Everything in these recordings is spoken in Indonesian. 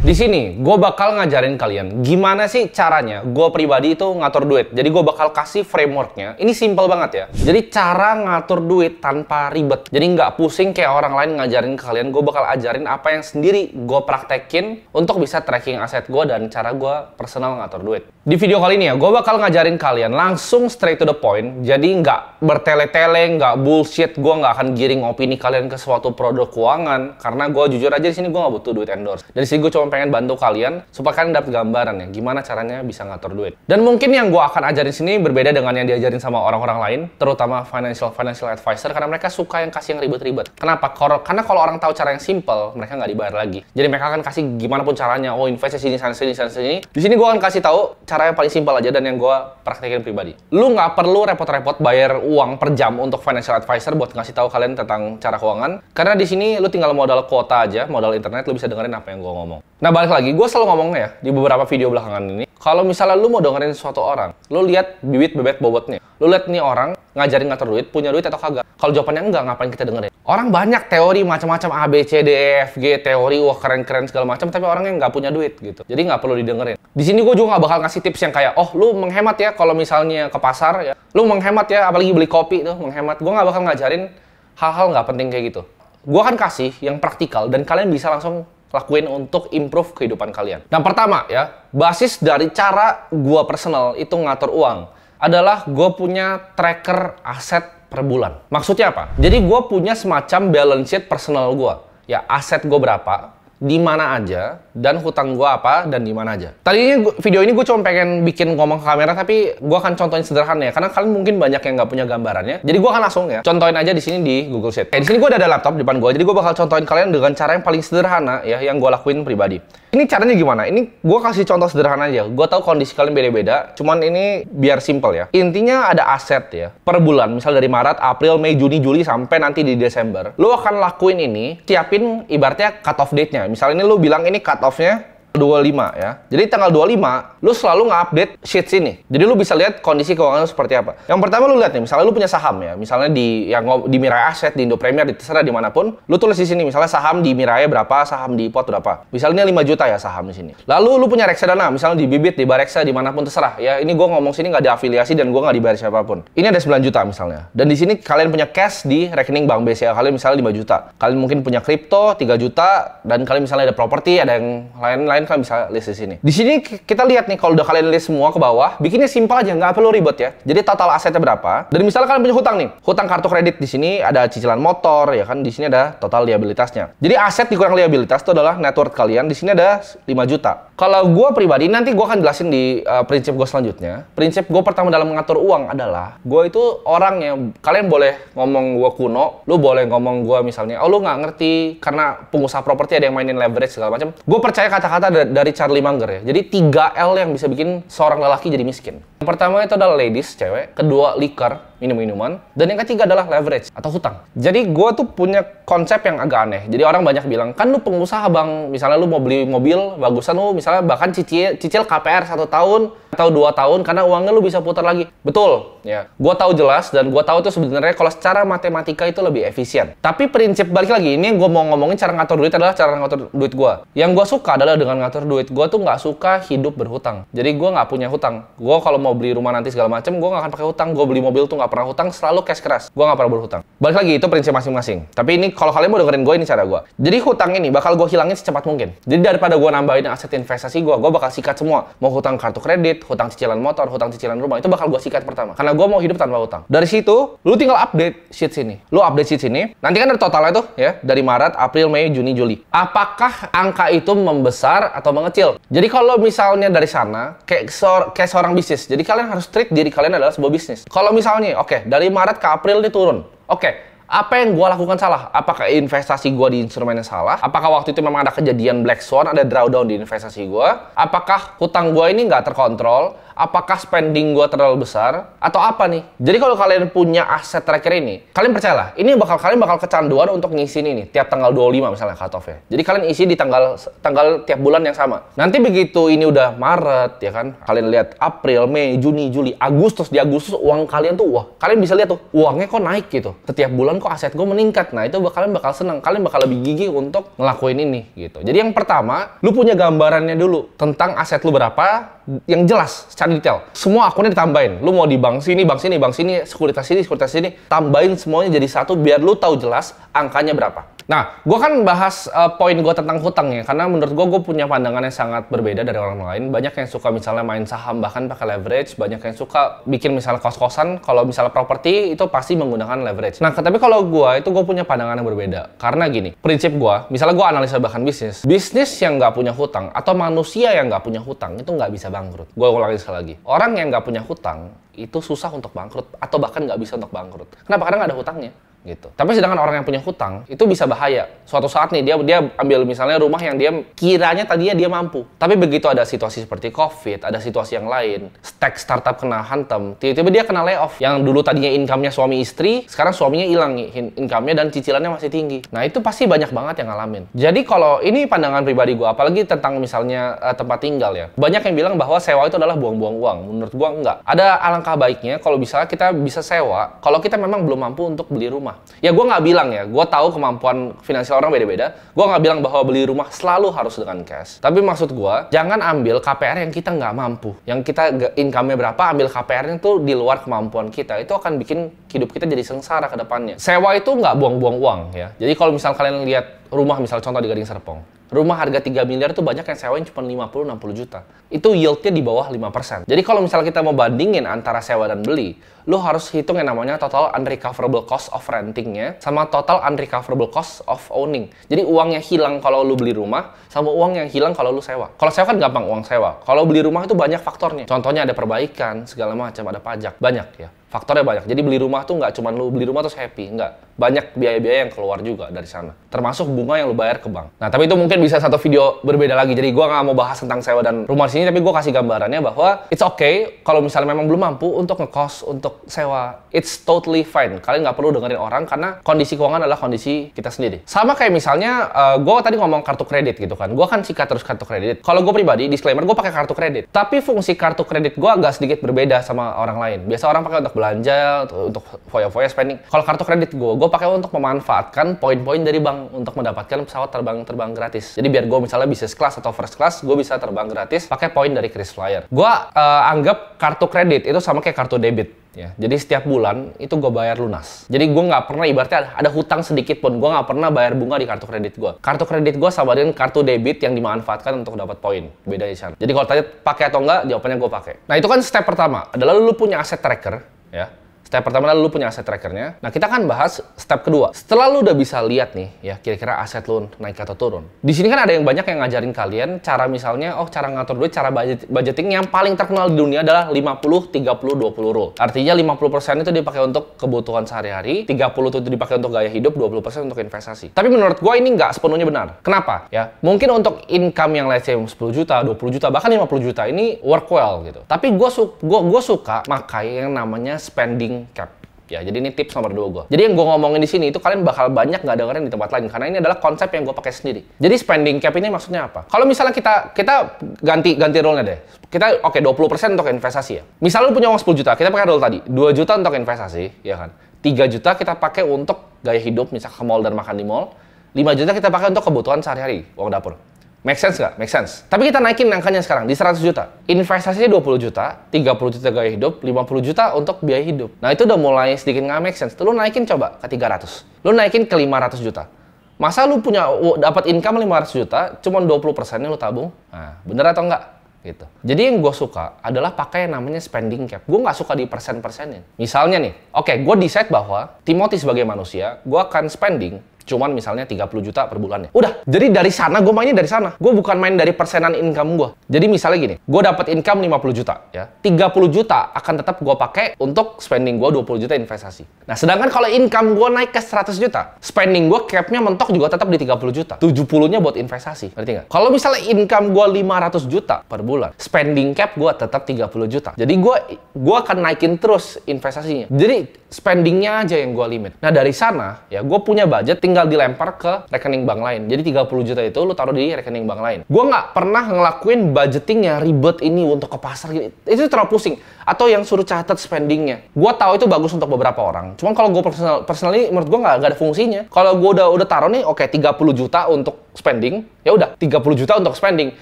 Di sini gue bakal ngajarin kalian gimana sih caranya gue pribadi itu ngatur duit. Jadi gue bakal kasih frameworknya. Ini simple banget ya. Jadi cara ngatur duit tanpa ribet. Jadi nggak pusing kayak orang lain ngajarin ke kalian. Gue bakal ajarin apa yang sendiri gue praktekin untuk bisa tracking aset gue dan cara gue personal ngatur duit. Di video kali ini ya gue bakal ngajarin kalian langsung straight to the point. Jadi nggak bertele-tele, nggak bullshit. Gue nggak akan giring opini kalian ke suatu produk keuangan karena gue jujur aja di sini gue nggak butuh duit endorse. Dan sih gue cuma pengen bantu kalian supaya kalian dapat gambaran ya gimana caranya bisa ngatur duit. Dan mungkin yang gue akan ajarin sini berbeda dengan yang diajarin sama orang-orang lain, terutama financial financial advisor karena mereka suka yang kasih yang ribet-ribet. Kenapa? Karena kalau orang tahu cara yang simple, mereka nggak dibayar lagi. Jadi mereka akan kasih gimana pun caranya. Oh investasi sini, sana sini, sana sini. Di sini gue akan kasih tahu cara yang paling simple aja dan yang gue praktekin pribadi. Lu nggak perlu repot-repot bayar uang per jam untuk financial advisor buat ngasih tahu kalian tentang cara keuangan. Karena di sini lu tinggal modal kuota aja, modal internet, lu bisa dengerin apa yang gue ngomong. Nah balik lagi, gue selalu ngomongnya ya di beberapa video belakangan ini, kalau misalnya lu mau dengerin suatu orang, lu lihat bibit bebet bobotnya, lu lihat nih orang ngajarin ngatur duit, punya duit atau kagak. Kalau jawabannya enggak, ngapain kita dengerin? Orang banyak teori macam-macam A B C D E F G teori wah keren-keren segala macam, tapi orang yang nggak punya duit gitu. Jadi nggak perlu didengerin. Di sini gue juga nggak bakal ngasih tips yang kayak, oh lu menghemat ya kalau misalnya ke pasar ya, lu menghemat ya apalagi beli kopi tuh menghemat. Gue nggak bakal ngajarin hal-hal nggak penting kayak gitu. Gue akan kasih yang praktikal dan kalian bisa langsung lakuin untuk improve kehidupan kalian. Nah pertama ya, basis dari cara gua personal itu ngatur uang adalah gue punya tracker aset per bulan. Maksudnya apa? Jadi gue punya semacam balance sheet personal gue. Ya aset gue berapa, di mana aja dan hutang gua apa dan di mana aja. Tadi ini video ini gue cuma pengen bikin ngomong ke kamera tapi gue akan contohin sederhana ya karena kalian mungkin banyak yang nggak punya gambarannya. Jadi gue akan langsung ya contohin aja di sini di Google Sheet. Eh, di sini gue ada laptop di depan gue jadi gue bakal contohin kalian dengan cara yang paling sederhana ya yang gue lakuin pribadi. Ini caranya gimana? Ini gue kasih contoh sederhana aja. Gue tahu kondisi kalian beda-beda, cuman ini biar simple ya. Intinya ada aset ya per bulan, misal dari Maret, April, Mei, Juni, Juli sampai nanti di Desember. Lo akan lakuin ini, siapin ibaratnya cut off date-nya. Misalnya ini lu bilang ini cut off-nya 25 ya. Jadi tanggal 25 lu selalu nge-update sheets ini. Jadi lu bisa lihat kondisi keuangan lu seperti apa. Yang pertama lu lihat nih, misalnya lu punya saham ya, misalnya di yang di Mirai asset di Indo Premier, di terserah dimanapun, lu tulis di sini misalnya saham di Mirai berapa, saham di Pot berapa. Misalnya 5 juta ya saham di sini. Lalu lu punya reksadana, misalnya di Bibit, di Bareksa, dimanapun terserah ya. Ini gua ngomong sini nggak ada afiliasi dan gua nggak dibayar siapapun. Ini ada 9 juta misalnya. Dan di sini kalian punya cash di rekening Bank BCA kalian misalnya 5 juta. Kalian mungkin punya kripto 3 juta dan kalian misalnya ada properti, ada yang lain-lain kalian kalian bisa list di sini. Di sini kita lihat nih kalau udah kalian list semua ke bawah, bikinnya simpel aja, nggak perlu ribet ya. Jadi total asetnya berapa? Dan misalnya kalian punya hutang nih, hutang kartu kredit di sini ada cicilan motor ya kan, di sini ada total liabilitasnya. Jadi aset dikurang liabilitas itu adalah net worth kalian. Di sini ada 5 juta. Kalau gue pribadi nanti gue akan jelasin di uh, prinsip gue selanjutnya. Prinsip gue pertama dalam mengatur uang adalah gue itu orang yang kalian boleh ngomong gue kuno, lu boleh ngomong gue misalnya, oh lu nggak ngerti karena pengusaha properti ada yang mainin leverage segala macam. Gue percaya kata-kata dari Charlie Munger ya. Jadi tiga L yang bisa bikin seorang lelaki jadi miskin. Yang pertama itu adalah ladies, cewek. Kedua, liquor minum-minuman. Dan yang ketiga adalah leverage atau hutang. Jadi gue tuh punya konsep yang agak aneh. Jadi orang banyak bilang, kan lu pengusaha bang, misalnya lu mau beli mobil, bagusan lu misalnya bahkan cicil, cicil KPR satu tahun atau dua tahun karena uangnya lu bisa putar lagi. Betul, ya. Gue tahu jelas dan gue tahu tuh sebenarnya kalau secara matematika itu lebih efisien. Tapi prinsip balik lagi, ini yang gue mau ngomongin cara ngatur duit adalah cara ngatur duit gue. Yang gue suka adalah dengan ngatur duit. Gue tuh nggak suka hidup berhutang. Jadi gue nggak punya hutang. Gue kalau mau beli rumah nanti segala macam, gue nggak akan pakai hutang. Gue beli mobil tuh nggak pernah hutang selalu cash keras. Gue nggak pernah berhutang. Balik lagi itu prinsip masing-masing. Tapi ini kalau kalian mau dengerin gue ini cara gue. Jadi hutang ini bakal gue hilangin secepat mungkin. Jadi daripada gue nambahin aset investasi gue, gue bakal sikat semua. Mau hutang kartu kredit, hutang cicilan motor, hutang cicilan rumah itu bakal gue sikat pertama. Karena gue mau hidup tanpa hutang. Dari situ lu tinggal update sheet sini. Lu update sheet sini. Nanti kan ada totalnya tuh ya dari Maret, April, Mei, Juni, Juli. Apakah angka itu membesar atau mengecil? Jadi kalau misalnya dari sana kayak, seor kayak seorang bisnis. Jadi kalian harus treat diri kalian adalah sebuah bisnis. Kalau misalnya Oke, dari Maret ke April ini turun. Oke, apa yang gue lakukan salah? Apakah investasi gue di instrumennya salah? Apakah waktu itu memang ada kejadian black swan, ada drawdown di investasi gue? Apakah hutang gue ini nggak terkontrol? Apakah spending gue terlalu besar? Atau apa nih? Jadi kalau kalian punya aset tracker ini, kalian percayalah, ini bakal kalian bakal kecanduan untuk ngisi ini nih, tiap tanggal 25 misalnya cut off ya. Jadi kalian isi di tanggal tanggal tiap bulan yang sama. Nanti begitu ini udah Maret ya kan, kalian lihat April, Mei, Juni, Juli, Agustus, di Agustus uang kalian tuh wah, kalian bisa lihat tuh uangnya kok naik gitu. Setiap bulan kok aset gue meningkat. Nah, itu kalian bakal seneng, Kalian bakal lebih gigih untuk ngelakuin ini gitu. Jadi yang pertama, lu punya gambarannya dulu tentang aset lu berapa yang jelas secara detail. Semua akunnya ditambahin. Lu mau di bank sini, bank sini, bank sini, sekuritas sini, sekuritas sini, tambahin semuanya jadi satu biar lu tahu jelas angkanya berapa. Nah, gue kan bahas uh, poin gue tentang hutang ya, karena menurut gue gue punya pandangan yang sangat berbeda dari orang lain. Banyak yang suka misalnya main saham bahkan pakai leverage, banyak yang suka bikin misalnya kos-kosan. Kalau misalnya properti itu pasti menggunakan leverage. Nah, tapi kalau gue itu gue punya pandangan yang berbeda. Karena gini, prinsip gue, misalnya gue analisa bahkan bisnis, bisnis yang nggak punya hutang atau manusia yang nggak punya hutang itu nggak bisa bangkrut. Gue ulangi sekali lagi, orang yang nggak punya hutang itu susah untuk bangkrut atau bahkan nggak bisa untuk bangkrut. Kenapa? Karena nggak ada hutangnya gitu. Tapi sedangkan orang yang punya hutang itu bisa bahaya. Suatu saat nih dia dia ambil misalnya rumah yang dia kiranya tadinya dia mampu, tapi begitu ada situasi seperti Covid, ada situasi yang lain, stack startup kena hantam, tiba-tiba dia kena layoff. Yang dulu tadinya income-nya suami istri, sekarang suaminya hilang income-nya dan cicilannya masih tinggi. Nah, itu pasti banyak banget yang ngalamin. Jadi kalau ini pandangan pribadi gue, apalagi tentang misalnya uh, tempat tinggal ya. Banyak yang bilang bahwa sewa itu adalah buang-buang uang. Menurut gue enggak. Ada alangkah baiknya kalau bisa kita bisa sewa kalau kita memang belum mampu untuk beli rumah rumah. Ya gue nggak bilang ya, gue tahu kemampuan finansial orang beda-beda. Gue nggak bilang bahwa beli rumah selalu harus dengan cash. Tapi maksud gue, jangan ambil KPR yang kita nggak mampu. Yang kita income-nya berapa, ambil KPR-nya tuh di luar kemampuan kita. Itu akan bikin hidup kita jadi sengsara ke depannya. Sewa itu nggak buang-buang uang ya. Jadi kalau misal kalian lihat rumah misal contoh di Gading Serpong, Rumah harga 3 miliar tuh banyak yang sewain cuma 50-60 juta. Itu yieldnya di bawah 5%. Jadi kalau misalnya kita mau bandingin antara sewa dan beli, lo harus hitung yang namanya total unrecoverable cost of rentingnya sama total unrecoverable cost of owning. Jadi uangnya hilang kalau lo beli rumah sama uang yang hilang kalau lo sewa. Kalau sewa kan gampang uang sewa. Kalau beli rumah itu banyak faktornya. Contohnya ada perbaikan, segala macam, ada pajak. Banyak ya faktornya banyak. Jadi beli rumah tuh nggak cuma lu beli rumah terus happy, nggak. Banyak biaya-biaya yang keluar juga dari sana. Termasuk bunga yang lu bayar ke bank. Nah, tapi itu mungkin bisa satu video berbeda lagi. Jadi gua nggak mau bahas tentang sewa dan rumah sini, tapi gua kasih gambarannya bahwa it's okay kalau misalnya memang belum mampu untuk ngekos, untuk sewa. It's totally fine. Kalian nggak perlu dengerin orang karena kondisi keuangan adalah kondisi kita sendiri. Sama kayak misalnya uh, gua tadi ngomong kartu kredit gitu kan. Gua kan sikat terus kartu kredit. Kalau gue pribadi disclaimer gue pakai kartu kredit. Tapi fungsi kartu kredit gua agak sedikit berbeda sama orang lain. Biasa orang pakai untuk belanja untuk foya-foya spending. Kalau kartu kredit gue, gue pakai untuk memanfaatkan poin-poin dari bank untuk mendapatkan pesawat terbang-terbang gratis. Jadi biar gue misalnya bisnis class atau first class, gue bisa terbang gratis pakai poin dari Krisflyer. Gue uh, anggap kartu kredit itu sama kayak kartu debit Ya, jadi setiap bulan itu gue bayar lunas. Jadi gue nggak pernah ibaratnya ada, ada hutang sedikit pun gue nggak pernah bayar bunga di kartu kredit gue. Kartu kredit gue sama dengan kartu debit yang dimanfaatkan untuk dapat poin. Beda di sana. Jadi kalau tanya pakai atau enggak, jawabannya gue pakai. Nah itu kan step pertama adalah lu punya aset tracker, ya Step pertama adalah lu punya aset trackernya. Nah, kita akan bahas step kedua. Setelah lu udah bisa lihat nih, ya kira-kira aset lu naik atau turun. Di sini kan ada yang banyak yang ngajarin kalian cara misalnya, oh cara ngatur duit, cara budget, budgeting yang paling terkenal di dunia adalah 50, 30, 20 rule. Artinya 50% itu dipakai untuk kebutuhan sehari-hari, 30 itu dipakai untuk gaya hidup, 20% untuk investasi. Tapi menurut gue ini nggak sepenuhnya benar. Kenapa? Ya, mungkin untuk income yang let's say 10 juta, 20 juta, bahkan 50 juta ini work well gitu. Tapi gue su suka makai yang namanya spending cap ya jadi ini tips nomor dua gue jadi yang gue ngomongin di sini itu kalian bakal banyak nggak dengerin di tempat lain karena ini adalah konsep yang gue pakai sendiri jadi spending cap ini maksudnya apa kalau misalnya kita kita ganti ganti role nya deh kita oke okay, 20% untuk investasi ya misalnya lu punya uang 10 juta kita pakai role tadi 2 juta untuk investasi ya kan 3 juta kita pakai untuk gaya hidup misal ke mall dan makan di mall 5 juta kita pakai untuk kebutuhan sehari-hari uang dapur Make sense nggak? Make sense. Tapi kita naikin angkanya sekarang di 100 juta. Investasinya 20 juta, 30 juta gaya hidup, 50 juta untuk biaya hidup. Nah itu udah mulai sedikit nggak make sense. Lu naikin coba ke 300. Lu naikin ke 500 juta. Masa lu punya dapat income 500 juta, cuma 20 persennya lu tabung? Nah, bener atau enggak? gitu. Jadi yang gue suka adalah pakai yang namanya spending cap. Gue nggak suka di persen persenin. Misalnya nih, oke, okay, gue decide bahwa Timothy sebagai manusia, gue akan spending cuman misalnya 30 juta per bulan ya. Udah, jadi dari sana gue mainnya dari sana. Gue bukan main dari persenan income gue. Jadi misalnya gini, gue dapat income 50 juta ya. 30 juta akan tetap gue pakai untuk spending gue 20 juta investasi. Nah, sedangkan kalau income gue naik ke 100 juta, spending gue capnya mentok juga tetap di 30 juta. 70-nya buat investasi, ngerti nggak? Kalau misalnya income gue 500 juta per bulan, spending cap gue tetap 30 juta. Jadi gue gue akan naikin terus investasinya. Jadi spendingnya aja yang gue limit. Nah, dari sana ya gue punya budget tinggal tinggal dilempar ke rekening bank lain. Jadi 30 juta itu lu taruh di rekening bank lain. Gua nggak pernah ngelakuin budgeting yang ribet ini untuk ke pasar gini. Itu terlalu pusing. Atau yang suruh catat spendingnya. Gua tahu itu bagus untuk beberapa orang. Cuman kalau gue personal, personally menurut gue nggak ada fungsinya. Kalau gue udah udah taruh nih, oke okay, 30 juta untuk spending, ya udah 30 juta untuk spending.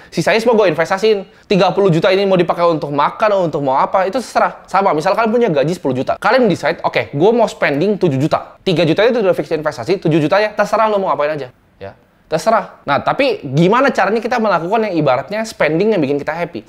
Sisanya semua gue investasiin. 30 juta ini mau dipakai untuk makan, untuk mau apa, itu terserah. Sama, misal kalian punya gaji 10 juta. Kalian decide, oke, okay, gue mau spending 7 juta. 3 juta itu udah fix investasi, 7 ya terserah lo mau ngapain aja. Ya, terserah. Nah, tapi gimana caranya kita melakukan yang ibaratnya spending yang bikin kita happy?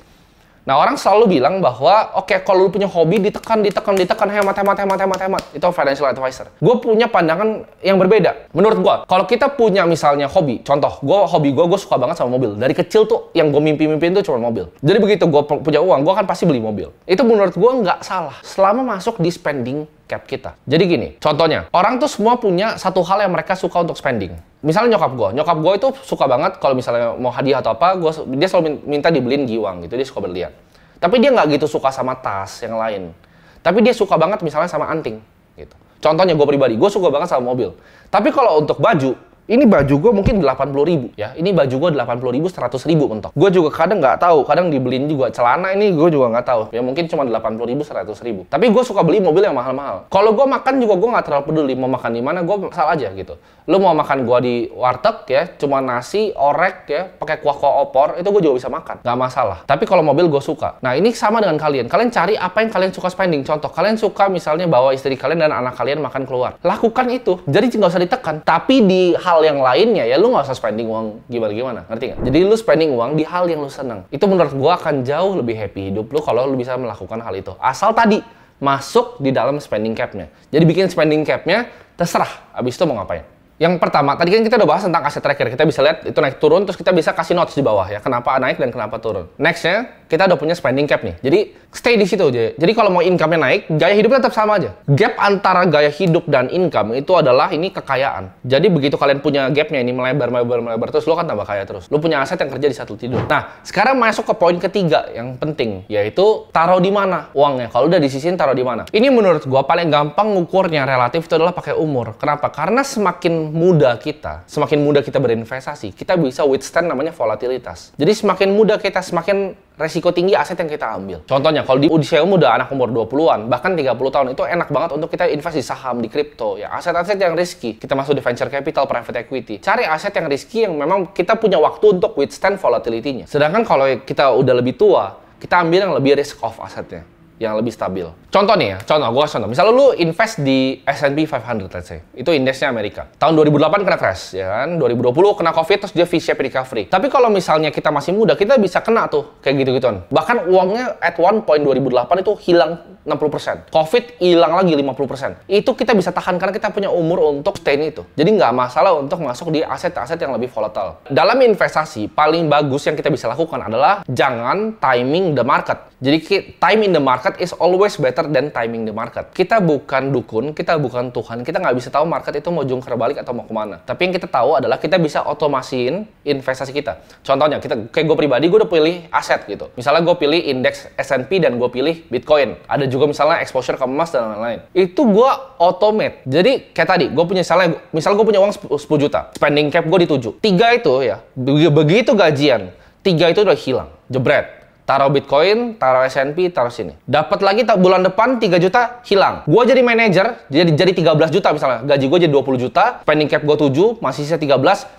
Nah orang selalu bilang bahwa oke okay, kalau lu punya hobi ditekan, ditekan, ditekan, hemat, hemat, hemat, hemat, hemat. Itu financial advisor. Gue punya pandangan yang berbeda. Menurut gue, kalau kita punya misalnya hobi, contoh, gue hobi gue, gue suka banget sama mobil. Dari kecil tuh yang gue mimpi-mimpiin tuh cuma mobil. Jadi begitu gue punya uang, gue akan pasti beli mobil. Itu menurut gue nggak salah. Selama masuk di spending cap kita. Jadi gini, contohnya, orang tuh semua punya satu hal yang mereka suka untuk spending misalnya nyokap gue, nyokap gue itu suka banget kalau misalnya mau hadiah atau apa, gua, dia selalu minta dibeliin giwang gitu, dia suka berlian. Tapi dia nggak gitu suka sama tas yang lain. Tapi dia suka banget misalnya sama anting gitu. Contohnya gue pribadi, gue suka banget sama mobil. Tapi kalau untuk baju, ini baju gue mungkin 80 ribu ya. Ini baju gue 80 ribu, 100 ribu mentok. Gue juga kadang nggak tahu, kadang dibeliin juga celana ini gue juga nggak tahu. Ya mungkin cuma 80 ribu, 100 ribu. Tapi gue suka beli mobil yang mahal-mahal. Kalau gue makan juga gue nggak terlalu peduli mau makan di mana, gue salah aja gitu. Lo mau makan gue di warteg ya, cuma nasi, orek ya, pakai kuah kuah opor, itu gue juga bisa makan, nggak masalah. Tapi kalau mobil gue suka. Nah ini sama dengan kalian. Kalian cari apa yang kalian suka spending. Contoh, kalian suka misalnya bawa istri kalian dan anak kalian makan keluar. Lakukan itu. Jadi nggak usah ditekan. Tapi di hal hal yang lainnya ya lu nggak usah spending uang gimana gimana ngerti nggak jadi lu spending uang di hal yang lu seneng itu menurut gua akan jauh lebih happy hidup lu kalau lu bisa melakukan hal itu asal tadi masuk di dalam spending capnya jadi bikin spending capnya terserah abis itu mau ngapain yang pertama, tadi kan kita udah bahas tentang aset tracker. Kita bisa lihat itu naik turun, terus kita bisa kasih notes di bawah ya. Kenapa naik dan kenapa turun. Nextnya, kita udah punya spending cap nih. Jadi, stay di situ aja. Jadi kalau mau income-nya naik, gaya hidupnya tetap sama aja. Gap antara gaya hidup dan income itu adalah ini kekayaan. Jadi begitu kalian punya gapnya ini melebar, melebar, melebar, terus lo kan tambah kaya terus. Lo punya aset yang kerja di satu tidur. Nah, sekarang masuk ke poin ketiga yang penting, yaitu taruh di mana uangnya. Kalau udah di disisihin, taruh di mana. Ini menurut gua paling gampang ngukurnya relatif itu adalah pakai umur. Kenapa? Karena semakin muda kita, semakin muda kita berinvestasi, kita bisa withstand namanya volatilitas. Jadi semakin muda kita, semakin resiko tinggi aset yang kita ambil. Contohnya kalau di usia muda anak umur 20-an, bahkan 30 tahun itu enak banget untuk kita invest di saham, di kripto, ya aset-aset yang risky. Kita masuk di venture capital, private equity. Cari aset yang risky yang memang kita punya waktu untuk withstand volatility-nya. Sedangkan kalau kita udah lebih tua, kita ambil yang lebih risk off asetnya yang lebih stabil. Contoh nih ya, contoh, gue contoh. Misalnya lu invest di S&P 500, let's say. Itu indeksnya Amerika. Tahun 2008 kena crash, ya kan? 2020 kena COVID, terus dia V-shape recovery. Tapi kalau misalnya kita masih muda, kita bisa kena tuh kayak gitu-gituan. Bahkan uangnya at one point 2008 itu hilang 60%. COVID hilang lagi 50%. Itu kita bisa tahan karena kita punya umur untuk stay itu. Jadi nggak masalah untuk masuk di aset-aset yang lebih volatile. Dalam investasi, paling bagus yang kita bisa lakukan adalah jangan timing the market. Jadi time in the market market is always better than timing the market. Kita bukan dukun, kita bukan Tuhan, kita nggak bisa tahu market itu mau jungkir balik atau mau kemana. Tapi yang kita tahu adalah kita bisa otomasiin investasi kita. Contohnya, kita kayak gue pribadi, gue udah pilih aset gitu. Misalnya gue pilih indeks S&P dan gue pilih Bitcoin. Ada juga misalnya exposure ke emas dan lain-lain. Itu gue automate. Jadi kayak tadi, gue punya misalnya, misalnya gue punya uang 10 juta, spending cap gue di 7. Tiga itu ya, begitu gajian, tiga itu udah hilang, jebret Taruh Bitcoin, taruh S&P, taruh sini. Dapat lagi tak bulan depan 3 juta hilang. Gua jadi manajer, jadi jadi 13 juta misalnya. Gaji gua jadi 20 juta, pending cap gua 7, masih sisa 13,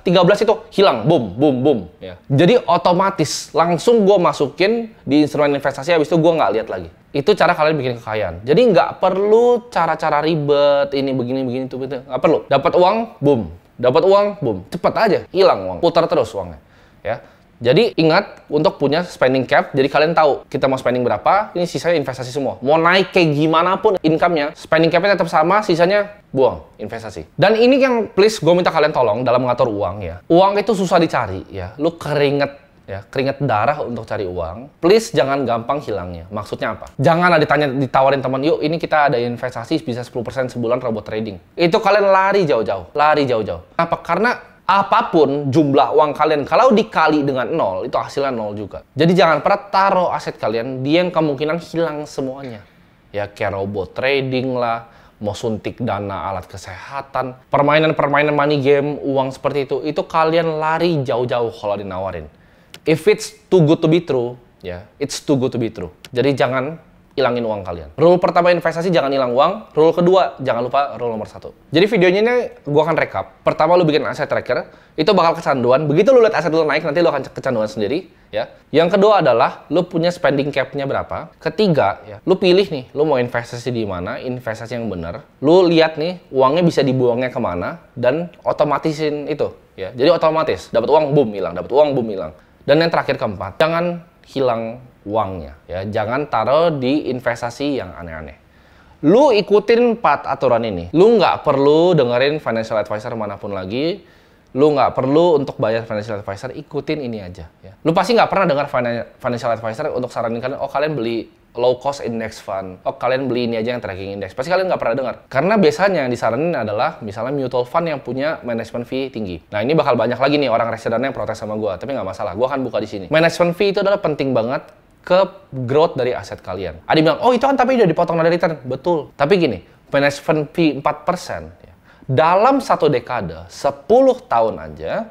13 itu hilang. Boom, boom, boom. Yeah. Jadi otomatis langsung gua masukin di instrumen investasi habis itu gua nggak lihat lagi itu cara kalian bikin kekayaan. Jadi nggak perlu cara-cara ribet ini begini begini itu itu nggak perlu. Dapat uang, boom. Dapat uang, boom. Cepat aja, hilang uang. Putar terus uangnya, ya. Jadi ingat untuk punya spending cap, jadi kalian tahu kita mau spending berapa, ini sisanya investasi semua. Mau naik kayak gimana pun income-nya, spending cap-nya tetap sama, sisanya buang investasi. Dan ini yang please gue minta kalian tolong dalam mengatur uang ya. Uang itu susah dicari ya, lu keringet ya keringet darah untuk cari uang please jangan gampang hilangnya maksudnya apa Janganlah ditanya ditawarin teman yuk ini kita ada investasi bisa 10% sebulan robot trading itu kalian lari jauh-jauh lari jauh-jauh apa karena apapun jumlah uang kalian kalau dikali dengan nol itu hasilnya nol juga jadi jangan pernah taruh aset kalian di yang kemungkinan hilang semuanya ya kayak robot trading lah mau suntik dana alat kesehatan permainan-permainan money game uang seperti itu itu kalian lari jauh-jauh kalau dinawarin if it's too good to be true ya yeah, it's too good to be true jadi jangan ilangin uang kalian. Rule pertama investasi jangan hilang uang. Rule kedua jangan lupa rule nomor satu. Jadi videonya ini gua akan rekap. Pertama lu bikin aset tracker, itu bakal kecanduan. Begitu lu lihat aset lu naik nanti lu akan kecanduan sendiri, ya. Yang kedua adalah lu punya spending capnya berapa. Ketiga, ya, lu pilih nih, lu mau investasi di mana, investasi yang benar. Lu lihat nih uangnya bisa dibuangnya kemana dan otomatisin itu, ya. Jadi otomatis dapat uang boom hilang, dapat uang boom hilang. Dan yang terakhir keempat, jangan hilang uangnya ya. Jangan taruh di investasi yang aneh-aneh. Lu ikutin empat aturan ini. Lu nggak perlu dengerin financial advisor manapun lagi. Lu nggak perlu untuk bayar financial advisor, ikutin ini aja. Ya. Lu pasti nggak pernah dengar financial advisor untuk saranin kalian, oh kalian beli low cost index fund. Oh, kalian beli ini aja yang tracking index. Pasti kalian nggak pernah dengar. Karena biasanya yang disaranin adalah misalnya mutual fund yang punya management fee tinggi. Nah, ini bakal banyak lagi nih orang reksadana yang protes sama gue. Tapi nggak masalah, gue akan buka di sini. Management fee itu adalah penting banget ke growth dari aset kalian. Adi bilang, oh itu kan tapi udah dipotong dari return. Betul. Tapi gini, management fee 4%, ya, dalam satu dekade, 10 tahun aja,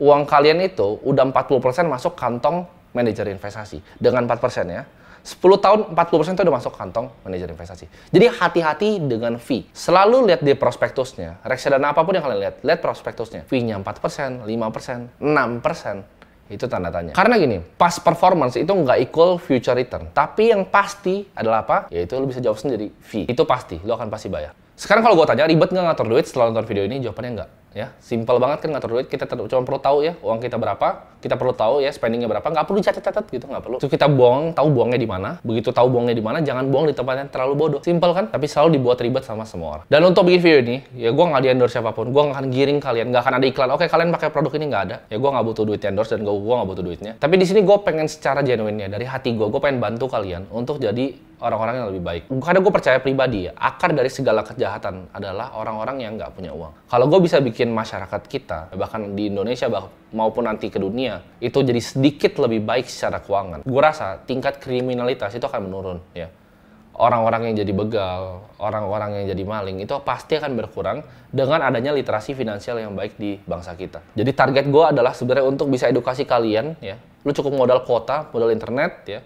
uang kalian itu udah 40% masuk kantong manajer investasi. Dengan 4% ya. 10 tahun 40% itu udah masuk kantong manajer investasi. Jadi hati-hati dengan fee. Selalu lihat di prospektusnya. Reksadana apapun yang kalian lihat, lihat prospektusnya. Fee-nya 4%, 5%, 6%. Itu tanda tanya. Karena gini, pas performance itu nggak equal future return. Tapi yang pasti adalah apa? Yaitu lo bisa jawab sendiri, fee. Itu pasti, lo akan pasti bayar. Sekarang kalau gue tanya, ribet nggak ngatur duit setelah nonton video ini? Jawabannya nggak ya simple banget kan ngatur duit kita cuma perlu tahu ya uang kita berapa kita perlu tahu ya spendingnya berapa nggak perlu catat-catat gitu nggak perlu terus kita buang tahu buangnya di mana begitu tahu buangnya di mana jangan buang di tempat yang terlalu bodoh simple kan tapi selalu dibuat ribet sama semua orang dan untuk bikin video ini ya gue nggak di endorse siapapun gue nggak akan giring kalian nggak akan ada iklan oke kalian pakai produk ini nggak ada ya gue nggak butuh duit endorse dan gue nggak butuh duitnya tapi di sini gue pengen secara genuine ya dari hati gue gue pengen bantu kalian untuk jadi orang-orang yang lebih baik. Karena gue percaya pribadi ya, akar dari segala kejahatan adalah orang-orang yang nggak punya uang. Kalau gue bisa bikin masyarakat kita, bahkan di Indonesia maupun nanti ke dunia, itu jadi sedikit lebih baik secara keuangan. Gue rasa tingkat kriminalitas itu akan menurun ya. Orang-orang yang jadi begal, orang-orang yang jadi maling, itu pasti akan berkurang dengan adanya literasi finansial yang baik di bangsa kita. Jadi target gue adalah sebenarnya untuk bisa edukasi kalian ya. Lu cukup modal kuota, modal internet ya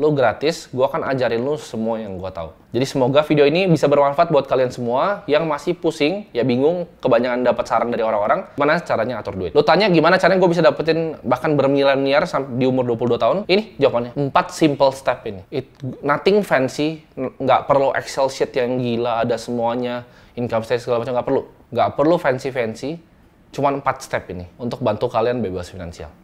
lo gratis, gue akan ajarin lo semua yang gue tahu. Jadi semoga video ini bisa bermanfaat buat kalian semua yang masih pusing, ya bingung, kebanyakan dapat saran dari orang-orang, mana caranya atur duit. Lo tanya gimana caranya gue bisa dapetin bahkan bermiliar-miliar di umur 22 tahun? Ini jawabannya, empat simple step ini. It, nothing fancy, nggak perlu Excel sheet yang gila, ada semuanya, income statement segala macam, nggak perlu. Nggak perlu fancy-fancy, cuman empat step ini untuk bantu kalian bebas finansial.